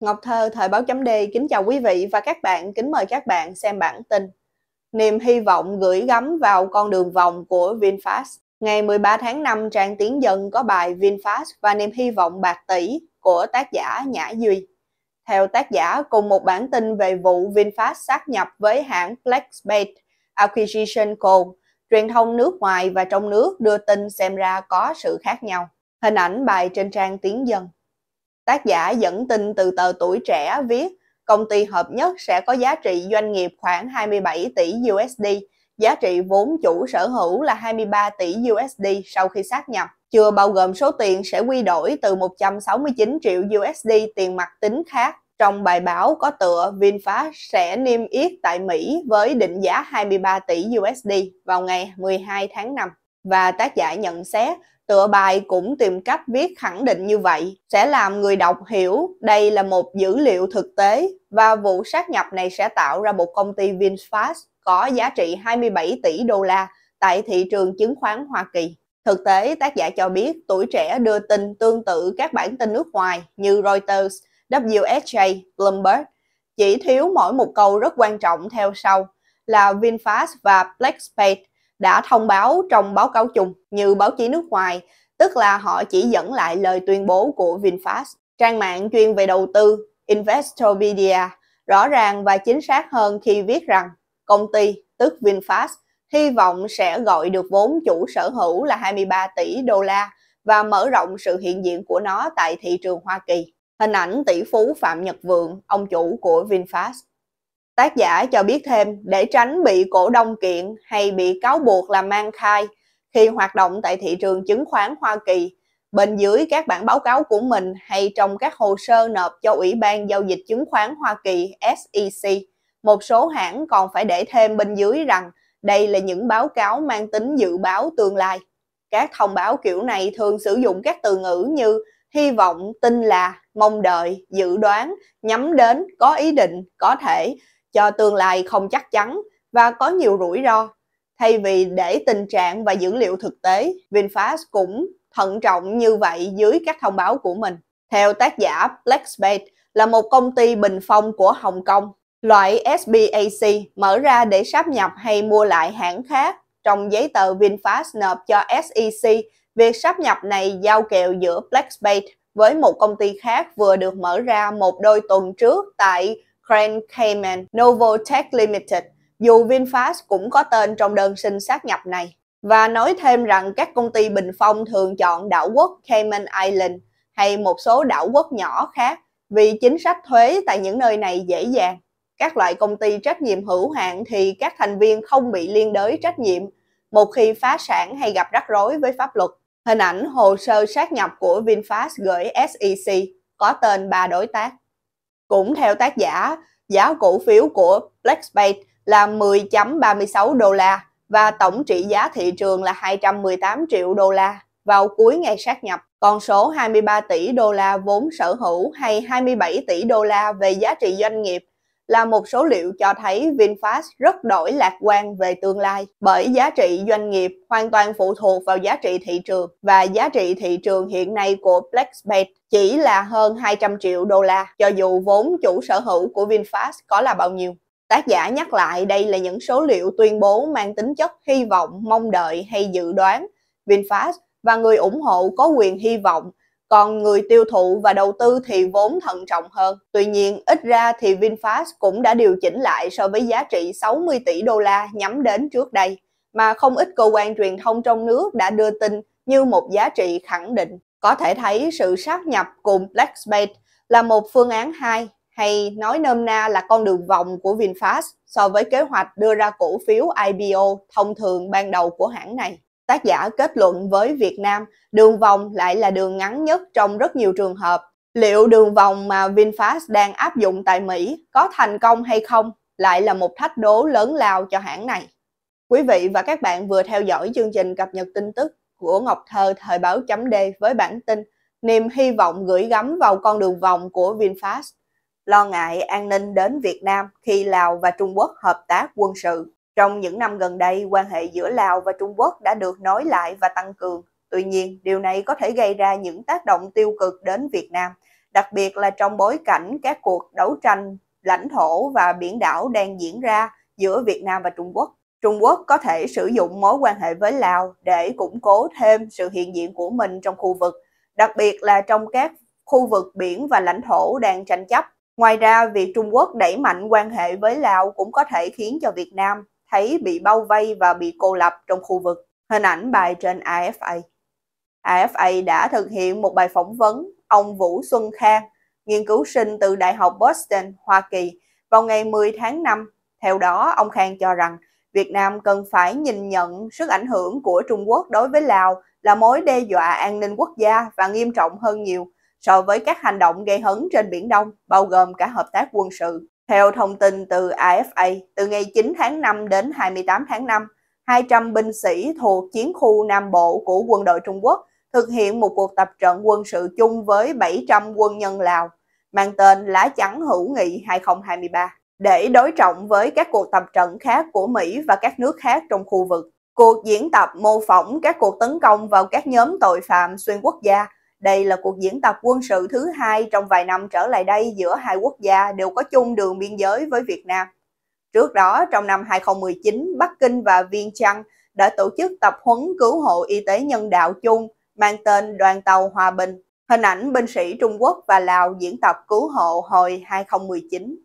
Ngọc Thơ, Thời báo chấm D kính chào quý vị và các bạn, kính mời các bạn xem bản tin. Niềm hy vọng gửi gắm vào con đường vòng của VinFast. Ngày 13 tháng 5, trang tiếng dân có bài VinFast và niềm hy vọng bạc tỷ của tác giả Nhã Duy. Theo tác giả, cùng một bản tin về vụ VinFast sát nhập với hãng Blacksbait Acquisition Co. Truyền thông nước ngoài và trong nước đưa tin xem ra có sự khác nhau. Hình ảnh bài trên trang tiếng dân. Tác giả dẫn tin từ tờ Tuổi Trẻ viết, công ty hợp nhất sẽ có giá trị doanh nghiệp khoảng 27 tỷ USD, giá trị vốn chủ sở hữu là 23 tỷ USD sau khi sát nhập, chưa bao gồm số tiền sẽ quy đổi từ 169 triệu USD tiền mặt tính khác. Trong bài báo có tựa VinFast sẽ niêm yết tại Mỹ với định giá 23 tỷ USD vào ngày 12 tháng 5. Và tác giả nhận xét tựa bài cũng tìm cách viết khẳng định như vậy, sẽ làm người đọc hiểu đây là một dữ liệu thực tế và vụ sát nhập này sẽ tạo ra một công ty VinFast có giá trị 27 tỷ đô la tại thị trường chứng khoán Hoa Kỳ. Thực tế, tác giả cho biết tuổi trẻ đưa tin tương tự các bản tin nước ngoài như Reuters, WSJ, Bloomberg, chỉ thiếu mỗi một câu rất quan trọng theo sau là VinFast và BlackSpace đã thông báo trong báo cáo chung như báo chí nước ngoài, tức là họ chỉ dẫn lại lời tuyên bố của VinFast. Trang mạng chuyên về đầu tư Investopedia rõ ràng và chính xác hơn khi viết rằng công ty, tức VinFast, hy vọng sẽ gọi được vốn chủ sở hữu là 23 tỷ đô la và mở rộng sự hiện diện của nó tại thị trường Hoa Kỳ. Hình ảnh tỷ phú Phạm Nhật Vượng, ông chủ của VinFast. Tác giả cho biết thêm để tránh bị cổ đông kiện hay bị cáo buộc làm mang khai khi hoạt động tại thị trường chứng khoán Hoa Kỳ, bên dưới các bản báo cáo của mình hay trong các hồ sơ nộp cho Ủy ban Giao dịch Chứng khoán Hoa Kỳ SEC, một số hãng còn phải để thêm bên dưới rằng đây là những báo cáo mang tính dự báo tương lai. Các thông báo kiểu này thường sử dụng các từ ngữ như hy vọng, tin là, mong đợi, dự đoán, nhắm đến, có ý định, có thể cho tương lai không chắc chắn và có nhiều rủi ro. Thay vì để tình trạng và dữ liệu thực tế, VinFast cũng thận trọng như vậy dưới các thông báo của mình. Theo tác giả Blackspace là một công ty bình phong của Hồng Kông, loại SBAC mở ra để sáp nhập hay mua lại hãng khác. Trong giấy tờ VinFast nộp cho SEC, việc sáp nhập này giao kèo giữa Blackspace với một công ty khác vừa được mở ra một đôi tuần trước tại Grand Cayman Novatech Limited, dù VinFast cũng có tên trong đơn xin sát nhập này. Và nói thêm rằng các công ty bình phong thường chọn đảo quốc Cayman Island hay một số đảo quốc nhỏ khác vì chính sách thuế tại những nơi này dễ dàng. Các loại công ty trách nhiệm hữu hạn thì các thành viên không bị liên đới trách nhiệm một khi phá sản hay gặp rắc rối với pháp luật. Hình ảnh hồ sơ sát nhập của VinFast gửi SEC có tên ba đối tác. Cũng theo tác giả, giá cổ phiếu của Blackbait là 10.36 đô la và tổng trị giá thị trường là 218 triệu đô la vào cuối ngày sát nhập. Còn số 23 tỷ đô la vốn sở hữu hay 27 tỷ đô la về giá trị doanh nghiệp là một số liệu cho thấy VinFast rất đổi lạc quan về tương lai bởi giá trị doanh nghiệp hoàn toàn phụ thuộc vào giá trị thị trường và giá trị thị trường hiện nay của BlackBet chỉ là hơn 200 triệu đô la cho dù vốn chủ sở hữu của VinFast có là bao nhiêu. Tác giả nhắc lại đây là những số liệu tuyên bố mang tính chất hy vọng, mong đợi hay dự đoán. VinFast và người ủng hộ có quyền hy vọng còn người tiêu thụ và đầu tư thì vốn thận trọng hơn. Tuy nhiên, ít ra thì VinFast cũng đã điều chỉnh lại so với giá trị 60 tỷ đô la nhắm đến trước đây, mà không ít cơ quan truyền thông trong nước đã đưa tin như một giá trị khẳng định. Có thể thấy sự sát nhập cùng Blackspace là một phương án hai hay nói nôm na là con đường vòng của VinFast so với kế hoạch đưa ra cổ phiếu IPO thông thường ban đầu của hãng này tác giả kết luận với Việt Nam, đường vòng lại là đường ngắn nhất trong rất nhiều trường hợp. Liệu đường vòng mà VinFast đang áp dụng tại Mỹ có thành công hay không lại là một thách đố lớn lao cho hãng này. Quý vị và các bạn vừa theo dõi chương trình cập nhật tin tức của Ngọc Thơ thời báo chấm D với bản tin Niềm hy vọng gửi gắm vào con đường vòng của VinFast. Lo ngại an ninh đến Việt Nam khi Lào và Trung Quốc hợp tác quân sự. Trong những năm gần đây, quan hệ giữa Lào và Trung Quốc đã được nối lại và tăng cường. Tuy nhiên, điều này có thể gây ra những tác động tiêu cực đến Việt Nam, đặc biệt là trong bối cảnh các cuộc đấu tranh lãnh thổ và biển đảo đang diễn ra giữa Việt Nam và Trung Quốc. Trung Quốc có thể sử dụng mối quan hệ với Lào để củng cố thêm sự hiện diện của mình trong khu vực, đặc biệt là trong các khu vực biển và lãnh thổ đang tranh chấp. Ngoài ra, việc Trung Quốc đẩy mạnh quan hệ với Lào cũng có thể khiến cho Việt Nam thấy bị bao vây và bị cô lập trong khu vực. Hình ảnh bài trên AFA. AFA đã thực hiện một bài phỏng vấn ông Vũ Xuân Khang, nghiên cứu sinh từ Đại học Boston, Hoa Kỳ, vào ngày 10 tháng 5. Theo đó, ông Khang cho rằng Việt Nam cần phải nhìn nhận sức ảnh hưởng của Trung Quốc đối với Lào là mối đe dọa an ninh quốc gia và nghiêm trọng hơn nhiều so với các hành động gây hấn trên Biển Đông, bao gồm cả hợp tác quân sự. Theo thông tin từ AFA, từ ngày 9 tháng 5 đến 28 tháng 5, 200 binh sĩ thuộc chiến khu Nam Bộ của quân đội Trung Quốc thực hiện một cuộc tập trận quân sự chung với 700 quân nhân Lào, mang tên Lá Chắn Hữu Nghị 2023, để đối trọng với các cuộc tập trận khác của Mỹ và các nước khác trong khu vực. Cuộc diễn tập mô phỏng các cuộc tấn công vào các nhóm tội phạm xuyên quốc gia đây là cuộc diễn tập quân sự thứ hai trong vài năm trở lại đây giữa hai quốc gia đều có chung đường biên giới với Việt Nam. Trước đó, trong năm 2019, Bắc Kinh và Viên Trăng đã tổ chức tập huấn cứu hộ y tế nhân đạo chung mang tên Đoàn tàu Hòa Bình. Hình ảnh binh sĩ Trung Quốc và Lào diễn tập cứu hộ hồi 2019.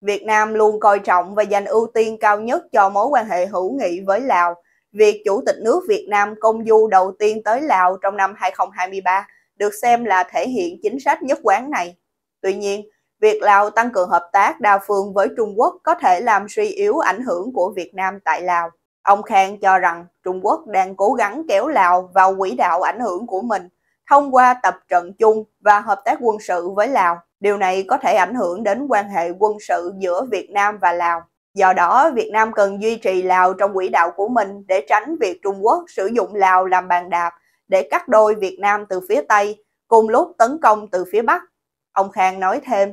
Việt Nam luôn coi trọng và dành ưu tiên cao nhất cho mối quan hệ hữu nghị với Lào. Việc Chủ tịch nước Việt Nam công du đầu tiên tới Lào trong năm 2023 được xem là thể hiện chính sách nhất quán này. Tuy nhiên, việc Lào tăng cường hợp tác đa phương với Trung Quốc có thể làm suy yếu ảnh hưởng của Việt Nam tại Lào. Ông Khang cho rằng Trung Quốc đang cố gắng kéo Lào vào quỹ đạo ảnh hưởng của mình thông qua tập trận chung và hợp tác quân sự với Lào. Điều này có thể ảnh hưởng đến quan hệ quân sự giữa Việt Nam và Lào. Do đó, Việt Nam cần duy trì Lào trong quỹ đạo của mình để tránh việc Trung Quốc sử dụng Lào làm bàn đạp để cắt đôi Việt Nam từ phía Tây, cùng lúc tấn công từ phía Bắc. Ông Khang nói thêm,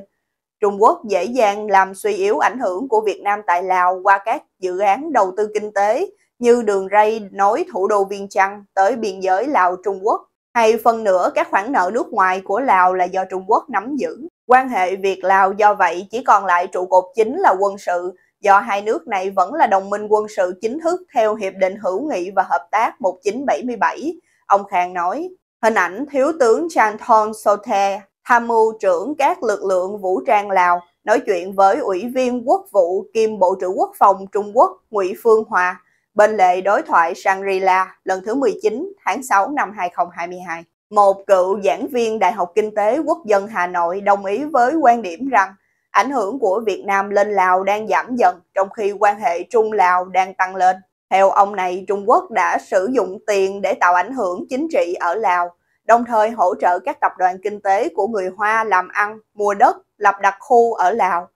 Trung Quốc dễ dàng làm suy yếu ảnh hưởng của Việt Nam tại Lào qua các dự án đầu tư kinh tế như đường ray nối thủ đô Viên Chăn tới biên giới Lào-Trung Quốc, hay phần nữa các khoản nợ nước ngoài của Lào là do Trung Quốc nắm giữ. Quan hệ Việt-Lào do vậy chỉ còn lại trụ cột chính là quân sự, do hai nước này vẫn là đồng minh quân sự chính thức theo Hiệp định Hữu nghị và Hợp tác 1977 Ông Khang nói, hình ảnh Thiếu tướng Chanthon Sote, tham mưu trưởng các lực lượng vũ trang Lào, nói chuyện với Ủy viên Quốc vụ kiêm Bộ trưởng Quốc phòng Trung Quốc Ngụy Phương Hòa bên lệ đối thoại Shangri-La lần thứ 19 tháng 6 năm 2022. Một cựu giảng viên Đại học Kinh tế Quốc dân Hà Nội đồng ý với quan điểm rằng ảnh hưởng của Việt Nam lên Lào đang giảm dần trong khi quan hệ Trung-Lào đang tăng lên. Theo ông này, Trung Quốc đã sử dụng tiền để tạo ảnh hưởng chính trị ở Lào, đồng thời hỗ trợ các tập đoàn kinh tế của người Hoa làm ăn, mua đất, lập đặc khu ở Lào.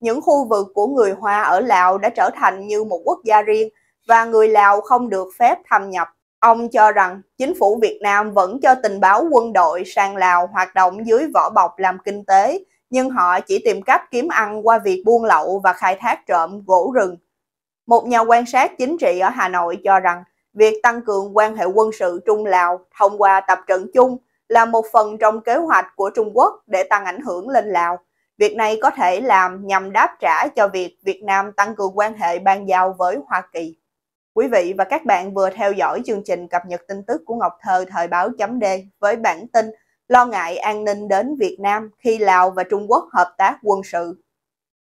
Những khu vực của người Hoa ở Lào đã trở thành như một quốc gia riêng và người Lào không được phép thâm nhập. Ông cho rằng chính phủ Việt Nam vẫn cho tình báo quân đội sang Lào hoạt động dưới vỏ bọc làm kinh tế, nhưng họ chỉ tìm cách kiếm ăn qua việc buôn lậu và khai thác trộm gỗ rừng. Một nhà quan sát chính trị ở Hà Nội cho rằng việc tăng cường quan hệ quân sự Trung-Lào thông qua tập trận chung là một phần trong kế hoạch của Trung Quốc để tăng ảnh hưởng lên Lào. Việc này có thể làm nhằm đáp trả cho việc Việt Nam tăng cường quan hệ ban giao với Hoa Kỳ. Quý vị và các bạn vừa theo dõi chương trình cập nhật tin tức của Ngọc Thơ thời báo chấm D với bản tin lo ngại an ninh đến Việt Nam khi Lào và Trung Quốc hợp tác quân sự.